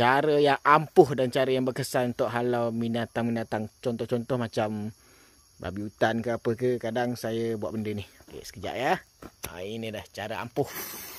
cara yang ampuh dan cara yang berkesan untuk halau binatang-binatang. Contoh-contoh macam babi hutan ke apa ke kadang saya buat benda ni. Okey sekejap ya. Ha, ini dah cara ampuh.